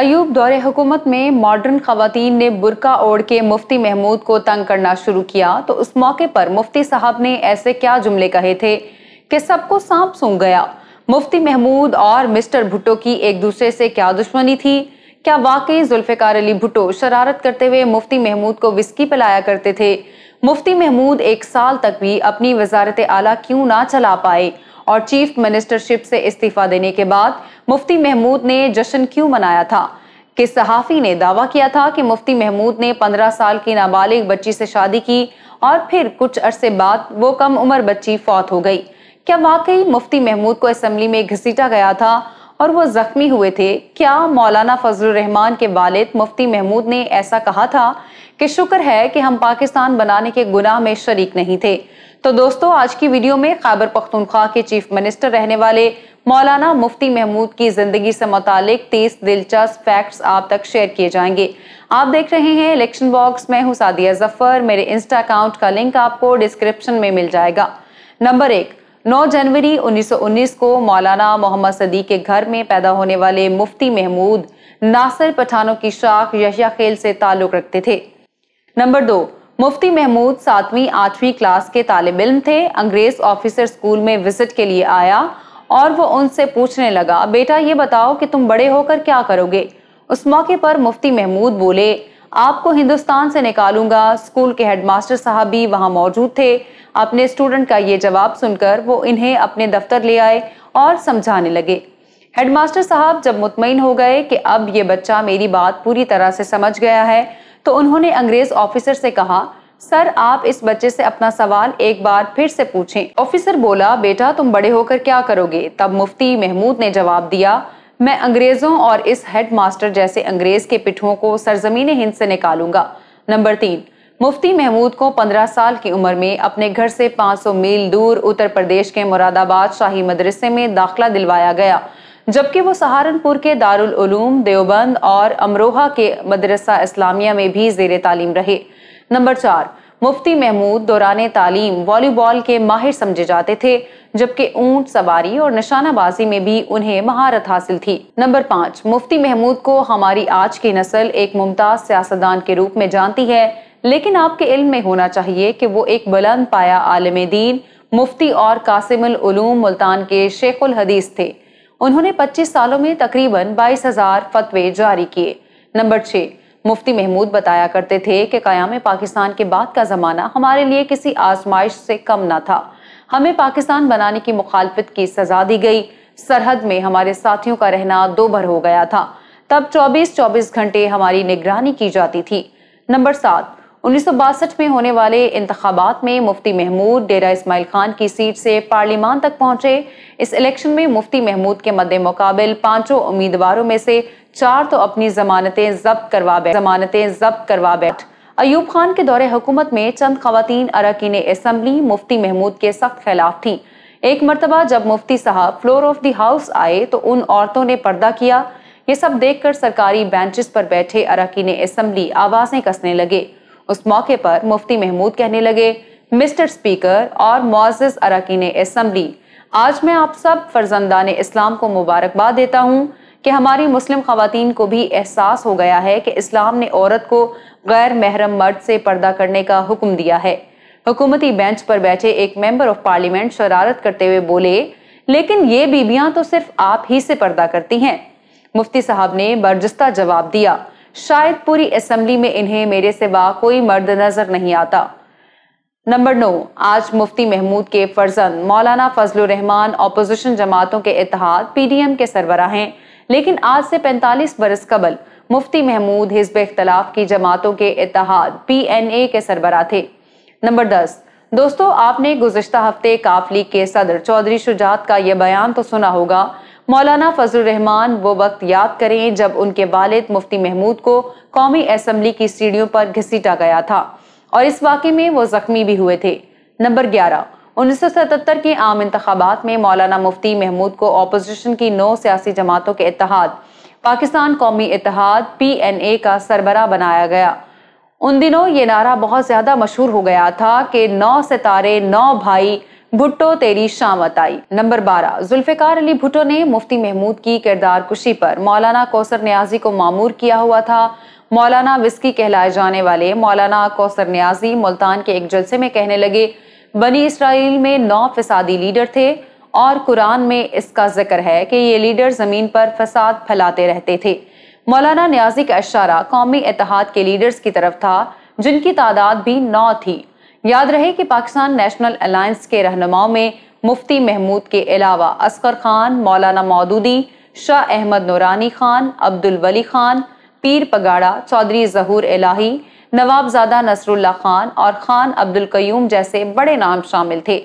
अयूब दौरे हुकूमत में मॉडर्न खातन ने बुरका ओढ़ के मुफ्ती महमूद को तंग करना शुरू किया तो उस मौके पर मुफ्ती साहब ने ऐसे क्या जुमले कहे थे कि सबको सांप सूंघ गया मुफ्ती महमूद और मिस्टर भुट्टो की एक दूसरे से क्या दुश्मनी थी क्या वाकई जुल्फ़िकार अली भुट्टो शरारत करते हुए मुफ्ती महमूद को विस्की पिलाया करते थे मुफ्ती महमूद एक साल तक भी अपनी वजारत आला क्यों ना चला पाए और चीफ मिनिस्टरशिप से इस्तीफा देने के बाद मुफ्ती महमूद ने जश्न क्यों मनाया था कि सहाफ़ी ने दावा किया था कि मुफ्ती महमूद ने 15 साल की नाबालिग बच्ची से शादी की और फिर कुछ अरसे बाद वो कम उम्र बच्ची फौत हो गई क्या वाकई मुफ्ती महमूद को असम्बली में घसीटा गया था और वो जख्मी हुए थे क्या मौलाना फजल रहमान के वालिद मुफ्ती महमूद ने ऐसा कहा था कि शुक्र है कि हम पाकिस्तान बनाने के गुनाह में शरीक नहीं थे तो दोस्तों आज की वीडियो में खैबर पख्तनख्वा के चीफ मिनिस्टर रहने वाले मौलाना मुफ्ती महमूद की ज़िंदगी से मुतालिक तीस दिलचस्प फैक्ट्स आप तक शेयर किए जाएंगे आप देख रहे हैं इलेक्शन बॉक्स मैं हूँ सादिया जफर मेरे इंस्टा अकाउंट का लिंक आपको डिस्क्रिप्शन में मिल जाएगा नंबर एक 9 जनवरी 1919 को मौलाना मोहम्मद सदी के घर में पैदा होने वाले मुफ्ती महमूद नासिर पठानों की शाख यशिया खेल से ताल्लुक रखते थे नंबर दो मुफ्ती महमूद सातवीं आठवीं क्लास के तालब इम थे अंग्रेज ऑफिसर स्कूल में विजिट के लिए आया और वो उनसे पूछने लगा बेटा ये बताओ कि तुम बड़े होकर क्या करोगे उस मौके पर मुफ्ती महमूद बोले आपको हिंदुस्तान से निकालूंगा स्कूल के हेडमास्टर साहब भी वहाँ मौजूद थे अपने स्टूडेंट का ये जवाब सुनकर वो इन्हें अपने दफ्तर ले आए और समझाने लगे हेडमास्टर साहब जब मुतमिन हो गए कि अब ये बच्चा मेरी बात पूरी तरह से समझ गया है तो उन्होंने अंग्रेज ऑफिसर से कहा सर आप इस बच्चे से अपना सवाल एक बार फिर से पूछें ऑफिसर बोला बेटा तुम बड़े होकर क्या करोगे तब मुफ्ती महमूद ने जवाब दिया मैं अंग्रेजों और इस हेडमास्टर जैसे अंग्रेज के पिठुओं को सरजमीन हिंद से निकालूंगा नंबर तीन मुफ्ती महमूद को 15 साल की उम्र में अपने घर से 500 मील दूर उत्तर प्रदेश के मुरादाबाद शाही मदरसे में दाखला दिलवाया गया जबकि वो सहारनपुर के दारुल उलूम देवबंद और अमरोहा के मदरसा इस्लामिया में भी जेर तालीम रहे नंबर चार मुफ्ती महमूद दौरान तालीम वॉलीबॉल के माहिर समझे जाते थे जबकि ऊंट सवारी और निशानाबाजी में भी उन्हें महारत हासिल थी नंबर पाँच मुफ्ती महमूद को हमारी आज की नस्ल एक मुमताज सियासतदान के रूप में जानती है लेकिन आपके इल्म में होना चाहिए कि वो एक बुलंद पाया आलम दीन मुफ्ती और कासिमलूम मुल्तान के शेखुल हदीस थे उन्होंने 25 सालों में तकरीबन बाईस हजार फतवे जारी किए नंबर छः मुफ्ती महमूद बताया करते थे कि कयाम पाकिस्तान के बाद का ज़माना हमारे लिए किसी आजमाइश से कम ना था हमें पाकिस्तान बनाने की मुखालफत की सजा दी गई सरहद में हमारे साथियों का रहना दो भर हो गया था तब 24-24 घंटे हमारी निगरानी की जाती थी नंबर सात उन्नीस में होने वाले इंतबात में मुफ्ती महमूद डेरा इसमाइल खान की सीट से पार्लियामान तक पहुंचे इस इलेक्शन में मुफ्ती महमूद के मद्दे मुकाबल पांचों उम्मीदवारों में से चार तो अपनी जमानतें जब्त करवा बैठ जमानतें जब्त करवा बैठ अयूब खान के दौरे हुकूमत में चंद खातन अरकिन इसम्बली मुफ्ती महमूद के सख्त खिलाफ थी एक मरतबा जब मुफ्ती साहब फ्लोर ऑफ द हाउस आए तो उन औरतों ने पर्दा किया ये सब देखकर सरकारी बेंचेस पर बैठे अरकिन इसम्बली आवाज़ें कसने लगे उस मौके पर मुफ्ती महमूद कहने लगे मिस्टर स्पीकर और मोज़ अरकिन इसम्बली आज मैं आप सब फर्जंदान इस्लाम को मुबारकबाद देता हूँ कि हमारी मुस्लिम खातन को भी एहसास हो गया है कि इस्लाम ने औरत को गैर महरम मर्द से पर्दा करने का हुक्म दिया है हुकूमती बेंच पर बैठे एक मेंबर ऑफ पार्लियामेंट शरारत करते हुए बोले लेकिन ये बीबियां तो सिर्फ आप ही से पर्दा करती हैं मुफ्ती साहब ने बर्जस्ता जवाब दिया शायद पूरी असम्बली में इन्हें मेरे सिवा कोई मर्द नजर नहीं आता नंबर नौ आज मुफ्ती महमूद के फर्जन मौलाना फजलान अपोजिशन जमातों के इतिहाद पीडीएम के सरबरा हैं लेकिन आज से 45 बरस कबल मुफ्ती महमूद हिजब इख्तलाफ की जमातों के इतिहाद पी एन ए के सरबरा थे नंबर दस दोस्तों आपने गुजशत हफ्ते काफ लीग के सदर चौधरी शुजात का यह बयान तो सुना होगा मौलाना फजल रहमान वो वक्त याद करें जब उनके वालिद मुफ्ती महमूद को कौमी असम्बली की सीढ़ियों पर घसीटा गया था और इस वाक़े में वो जख्मी भी हुए थे नंबर ग्यारह 1977 के आम इंतबात में मौलाना मुफ्ती महमूद को अपोजिशन की नौ सियासी जमातों के इतिहाद पाकिस्तान कौमी इतिहाद पी एन ए का सरबरा बनाया गया उन दिनों ये नारा बहुत ज़्यादा मशहूर हो गया था कि नौ सितारे नौ भाई भुट्टो तेरी शामत आई नंबर बारह जुल्फ़िकार अली भुट्टो ने मुफ्ती महमूद की किरदार कुशी पर मौलाना कौसर न्याजी को मामूर किया हुआ था मौलाना विस्की कहलाए जाने वाले मौलाना कौसर न्याजी मुल्तान के एक जलसे में कहने लगे बनी इसराइल में नौ फसादी लीडर थे और कुरान में इसका जिक्र है कि ये लीडर ज़मीन पर फसाद फैलाते रहते थे मौलाना न्याजिक अशारा कौमी इतिहाद के लीडर्स की तरफ था जिनकी तादाद भी नौ थी याद रहे कि पाकिस्तान नेशनल अलायंस के रहनुमाओं में मुफ्ती महमूद के अलावा असगर खान मौलाना मौदूदी शाह अहमद नूरानी खान अब्दुल वली खान पीर पगाड़ा चौधरी जहूर इलाही नवाबजादा नसरुल्ला खान और खान अब्दुल कयूम जैसे बड़े नाम शामिल थे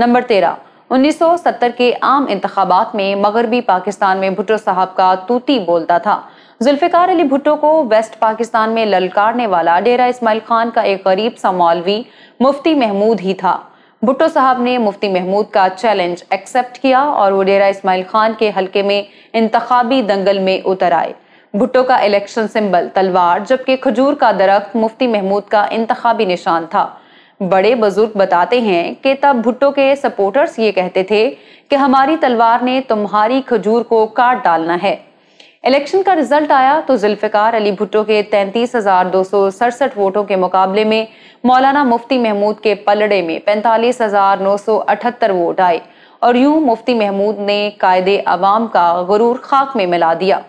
नंबर तेरह 1970 के आम इंतबात में मगरबी पाकिस्तान में भुट्टो साहब का तूती बोलता था जुल्फ़िकार अली भुट्टो को वेस्ट पाकिस्तान में ललकारने वाला डेरा इसमाइल खान का एक गरीब सा मौलवी मुफ्ती महमूद ही था भुट्टो साहब ने मुफ्ती महमूद का चैलेंज एक्सेप्ट किया और वो डेरा इसमाइल खान के हलके में इंतबी दंगल में उतर आए भुट्टो का इलेक्शन सिंबल तलवार जबकि खजूर का दरख्त मुफ्ती महमूद का इंतबी निशान था बड़े बुजुर्ग बताते हैं कि तब भुट्टो के सपोर्टर्स ये कहते थे कि हमारी तलवार ने तुम्हारी खजूर को काट डालना है इलेक्शन का रिजल्ट आया तो जुल्फ़िकार अली भुट्टो के तैंतीस हजार दो सौ सड़सठ वोटों के मुकाबले में मौलाना मुफ्ती महमूद के पलड़े में पैंतालीस हजार नौ सौ अठहत्तर वोट आए और यूं मुफ्ती महमूद ने कायदे अवाम का गुरूर खाक में मिला दिया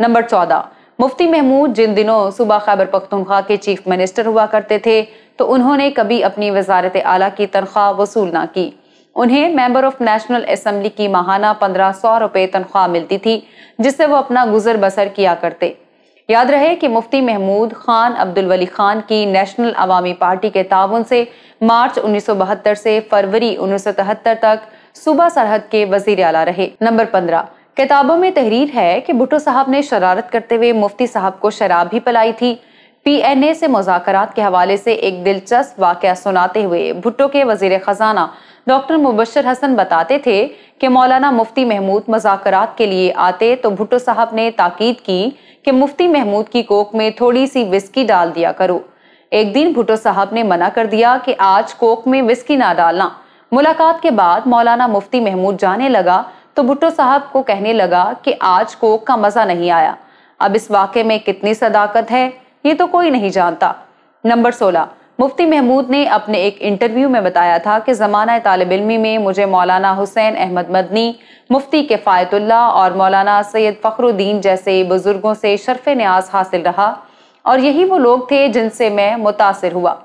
नंबर चौदह मुफ्ती महमूद जिन दिनों सुबह खैबर पख्तूनख्वा के चीफ मिनिस्टर हुआ करते थे तो उन्होंने कभी अपनी वजारत आला की तनख्वाह वसूल ना की उन्हें मेंबर ऑफ नेशनल असम्बली की माहाना पंद्रह सौ रुपये तनख्वाह मिलती थी जिससे वो अपना गुजर बसर किया करते याद रहे कि मुफ्ती महमूद खान अब्दुल वली खान की नेशनल अवामी पार्टी के ताउन से मार्च बहत्तर से फरवरी तिहत्तर तक सूबा सरहद के वजीर अला रहे नंबर पंद्रह किताबों में तहरीर है कि भुट्टो साहब ने शरारत करते हुए मुफ्ती साहब को शराब भी पिलाई थी पीएनए से मुजाकरात के हवाले से एक दिलचस्प वाक़ सुनाते हुए भुट्टो के वजीर ख़जाना डॉक्टर मुबशर हसन बताते थे कि मौलाना मुफ्ती महमूद मुजात के लिए आते तो भुट्टो साहब ने ताकीद की कि मुफ्ती महमूद की कोक में थोड़ी सी विस्की डाल दिया करो एक दिन भुट्टो साहब ने मना कर दिया कि आज कोक में विस्की ना डालना मुलाकात के बाद मौलाना मुफ्ती महमूद जाने लगा तो भुट्टो साहब को कहने लगा कि आज कोक का मजा नहीं आया अब इस वाक्य में कितनी सदाकत है ये तो कोई नहीं जानता नंबर सोलह मुफ्ती महमूद ने अपने एक इंटरव्यू में बताया था कि ज़माना तालब इलमी में मुझे मौलाना हुसैन अहमद मदनी मुफ्ती किफ़ायतुल्ला और मौलाना सैयद फ़खरुद्दीन जैसे बुज़ुर्गों से शरफ़ न्याज हासिल रहा और यही वो लोग थे जिनसे मैं मुतासर हुआ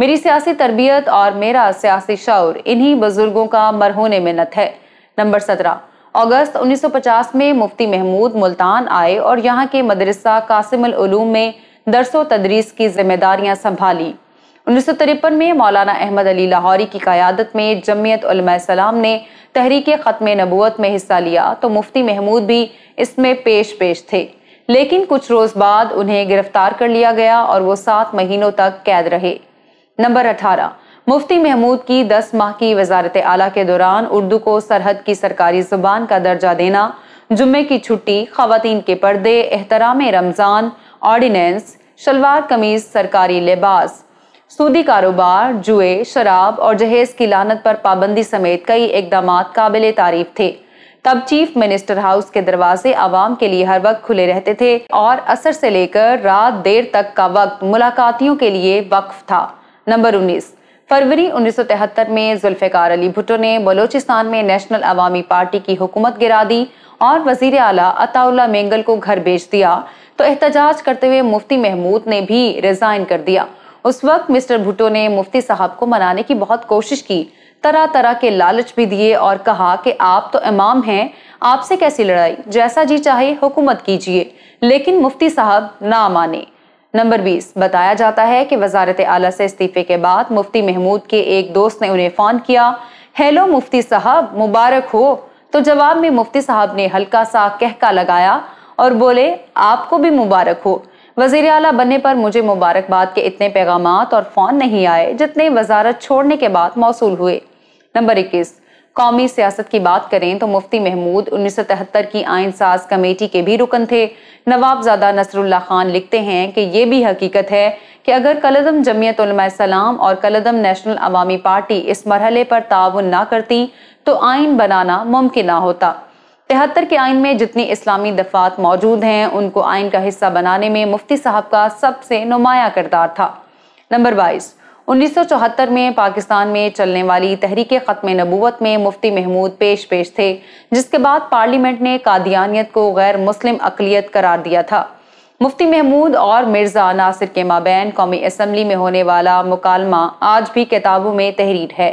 मेरी सियासी तरबियत और मेरा सियासी शौर इन्हीं बुज़ुर्गों का मरहोने मिनत है नंबर सत्रह अगस्त 1950 में मुफ्ती महमूद मुल्तान आए और यहाँ के मदरसा कासिम में दरसो तदरीस की जिम्मेदारियां संभाली उन्नीस में मौलाना अहमद अली लाहौरी की क़्यादत में जमियत सलाम ने तहरीक ख़त्म नबूत में हिस्सा लिया तो मुफ्ती महमूद भी इसमें पेश पेश थे लेकिन कुछ रोज़ बाद उन्हें गिरफ्तार कर लिया गया और वो सात महीनों तक कैद रहे नंबर अठारह मुफ्ती महमूद की दस माह की वजारत आला के दौरान उर्दू को सरहद की सरकारी जुबान का दर्जा देना जुम्मे की छुट्टी खातन के पर्दे एहतराम रमज़ान ऑर्डीनेंस शलवार कमीज सरकारी लिबास सूदी कारोबार जुए शराब और जहेज की लानत पर पाबंदी समेत कई इकदाम काबिल तारीफ थे तब चीफ मिनिस्टर हाउस के दरवाजे आवाम के लिए हर वक्त खुले रहते थे और असर से लेकर रात देर तक का वक्त मुलाकातियों के लिए वक्फ था नंबर उन्नीस फरवरी 1973 में जुल्फ़िकार अली भुटो ने बलोचिस्तान में नेशनल अवामी पार्टी की हुकूमत गिरा दी और वजीर अला अताउल्ला मेंगल को घर भेज दिया तो एहतजाज करते हुए मुफ्ती महमूद ने भी रिज़ाइन कर दिया उस वक्त मिस्टर भुटो ने मुफ्ती साहब को मनाने की बहुत कोशिश की तरह तरह के लालच भी दिए और कहा कि आप तो इमाम हैं आपसे कैसी लड़ाई जैसा जी चाहे हुकूमत कीजिए लेकिन मुफ्ती साहब ना माने नंबर 20 बताया जाता है कि वजारत आला से इस्तीफे के बाद मुफ्ती महमूद के एक दोस्त ने उन्हें फ़ोन किया हेलो मुफ्ती साहब मुबारक हो तो जवाब में मुफ्ती साहब ने हल्का सा कहका लगाया और बोले आपको भी मुबारक हो वजीर अला बनने पर मुझे मुबारकबाद के इतने पैगाम और फ़ोन नहीं आए जितने वजारत छोड़ने के बाद मौसू हुए नंबर इक्कीस कौमी सियासत की बात करें तो मुफ्ती महमूद उन्नीस सौ तिहत्तर की आयन साज कमेटी के भी रुकन थे नवाबजादा नसरुल्ला खान लिखते हैं कि ये भी हकीकत है कि अगर कलदम जमयत सलाम और कलदम नेशनल अवामी पार्टी इस मरहले पर ताउन ना करती तो आइन बनाना मुमकिन ना होता तिहत्तर के आइन में जितनी इस्लामी दफात मौजूद हैं उनको आइन का हिस्सा बनाने में मुफ्ती साहब का सबसे नुमाया करदार था नंबर बाईस 1974 में पाकिस्तान में चलने वाली तहरीक ख़त्म नबूत में मुफ्ती महमूद पेश पेश थे जिसके बाद पार्लियामेंट ने कादियानियत को गैर मुस्लिम अकलीत करार दिया था मुफ्ती महमूद और मिर्ज़ा नासिर के माबैन कौमी असम्बली में होने वाला मुकालमा आज भी किताबों में तहरीर है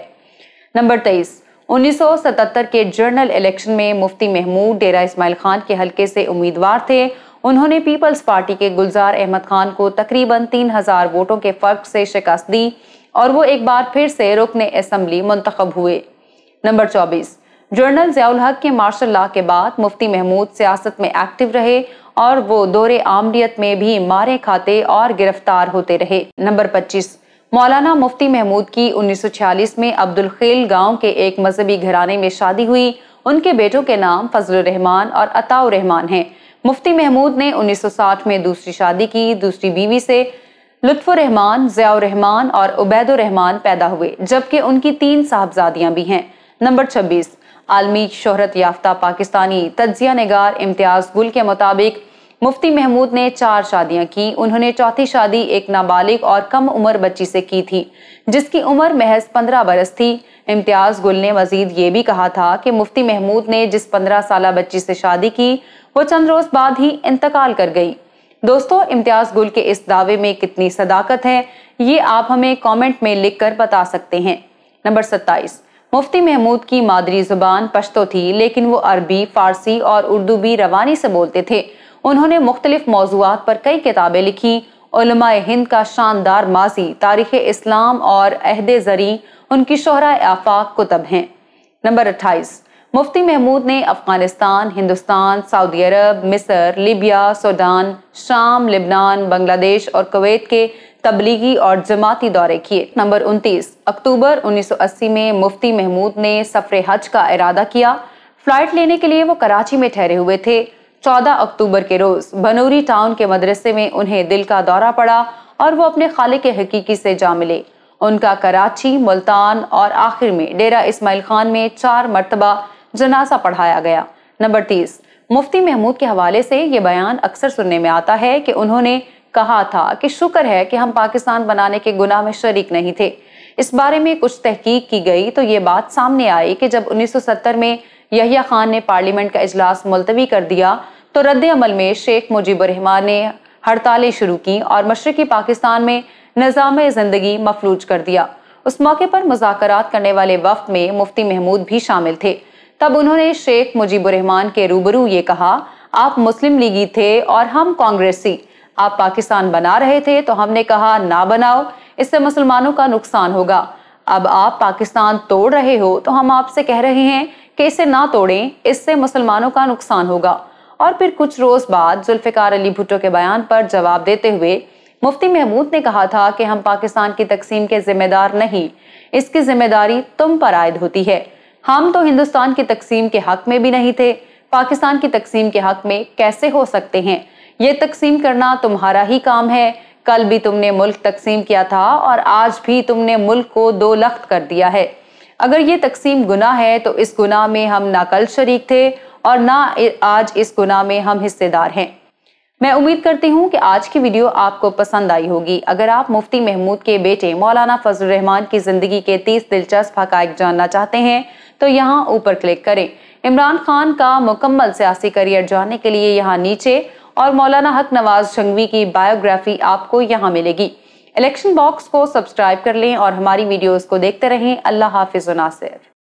नंबर तेईस 1977 के जनरल इलेक्शन में मुफ्ती महमूद डेरा इस्माइल खान के हलके से उम्मीदवार थे उन्होंने पीपल्स पार्टी के गुलजार अहमद खान को तकरीबन तीन हजार वोटों के फर्क से शिकस्त दी और वो एक बार फिर से रुकन असम्बली मुंतखब हुए नंबर चौबीस जर्नल जयाल हक के मार्शल ला के बाद मुफ्ती महमूद सियासत में एक्टिव रहे और वो दौरे आमरीत में भी मारे खाते और गिरफ्तार होते रहे नंबर पच्चीस मौलाना मुफ्ती महमूद की 1946 में अब्दुल खेल गांव के एक मजहबी घराने में शादी हुई उनके बेटों के नाम फजल रहमान और अताउर रहमान हैं मुफ्ती महमूद ने 1960 में दूसरी शादी की दूसरी बीवी से लुत्फ रहमान और रहमान पैदा हुए जबकि उनकी तीन साहबजादियां भी हैं नंबर छब्बीस आलमी शोहरत याफ्ता पाकिस्तानी तजिया नगार इम्तियाज़ गुल के मुताबिक मुफ्ती महमूद ने चार शादियां की उन्होंने चौथी शादी एक नाबालिग और कम उम्र बच्ची से की थी जिसकी उम्र महज पंद्रह बरस थी इम्तियाज़ गुल ने मजीद ये भी कहा था कि मुफ्ती महमूद ने जिस पंद्रह साल बच्ची से शादी की वो चंद रोज बाद ही इंतकाल कर गई दोस्तों इम्तियाज गुल के इस दावे में कितनी सदाकत है ये आप हमें कमेंट में लिखकर बता सकते हैं नंबर सत्ताईस मुफ्ती महमूद की मादरी जुबान पश्तो थी लेकिन वो अरबी फारसी और उर्दू भी रवानी से बोलते थे उन्होंने मुख्तलिफ मौजूद पर कई किताबें लिखी हिंद का शानदार माजी तारीख इस्लाम और अहद जरी उनकी शहरा आफाक कुतब हैं नंबर अट्ठाईस मुफ्ती महमूद ने अफगानिस्तान हिंदुस्तान सऊदी अरब मिस्र लीबिया सूडान शाम लिबनान बांग्लादेश और कुवैत के तबलीगी और जमाती दौरे किए नंबर 29 अक्टूबर 1980 में मुफ्ती महमूद ने सफ़र हज का इरादा किया फ्लाइट लेने के लिए वो कराची में ठहरे हुए थे 14 अक्टूबर के रोज़ बनूरी टाउन के मदरसे में उन्हें दिल का दौरा पड़ा और वो अपने खाले के हकीकी से जा मिले उनका कराची मुल्तान और आखिर में डेरा इस्माइल खान में चार मरतबा जनाजा पढ़ाया गया नंबर तीस मुफ्ती महमूद के हवाले से ये बयान अक्सर सुनने में आता है कि उन्होंने कहा था कि शुक्र है कि हम पाकिस्तान बनाने के गुनाह में शरीक नहीं थे इस बारे में कुछ तहकीक की गई तो ये बात सामने आई कि जब 1970 में यहिया खान ने पार्लियामेंट का इजलास मुलतवी कर दिया तो रद्द अमल में शेख रहमान ने हड़तालें शुरू की और मशरकी पाकिस्तान में निज़ाम ज़िंदगी मफलूज कर दिया उस मौके पर मुजाकर करने वाले वफ्त में मुफ्ती महमूद भी शामिल थे तब उन्होंने शेख मुजीबुररहमान के रूबरू ये कहा आप मुस्लिम लीगी थे और हम कांग्रेसी आप पाकिस्तान बना रहे थे तो हमने कहा ना बनाओ इससे मुसलमानों का नुकसान होगा अब आप पाकिस्तान तोड़ रहे हो तो हम आपसे कह रहे हैं कि इसे ना तोड़ें इससे मुसलमानों का नुकसान होगा और फिर कुछ रोज़ बाद जुल्फ़िकार अली भुट्टो के बयान पर जवाब देते हुए मुफ्ती महमूद ने कहा था कि हम पाकिस्तान की तकसीम के जिम्मेदार नहीं इसकी जिम्मेदारी तुम पर आयद होती है हम तो हिंदुस्तान की तकसीम के हक में भी नहीं थे पाकिस्तान की तकसीम के हक में कैसे हो सकते हैं ये तकसीम करना तुम्हारा ही काम है कल भी तुमने मुल्क तकसीम किया था और आज भी तुमने मुल्क को दो लख्त कर दिया है अगर ये तकसीम गुना है तो इस गुना में हम ना कल शरीक थे और ना आज इस गुना में हम हिस्सेदार हैं मैं उम्मीद करती हूँ कि आज की वीडियो आपको पसंद आई होगी अगर आप मुफ्ती महमूद के बेटे मौलाना फजल रहमान की ज़िंदगी के तीस दिलचस्प हक जानना चाहते हैं तो यहाँ ऊपर क्लिक करें इमरान खान का मुकम्मल सियासी करियर जानने के लिए यहाँ नीचे और मौलाना हक नवाज जंगवी की बायोग्राफी आपको यहाँ मिलेगी इलेक्शन बॉक्स को सब्सक्राइब कर लें और हमारी वीडियोस को देखते रहें अल्लाह हाफिज नासिर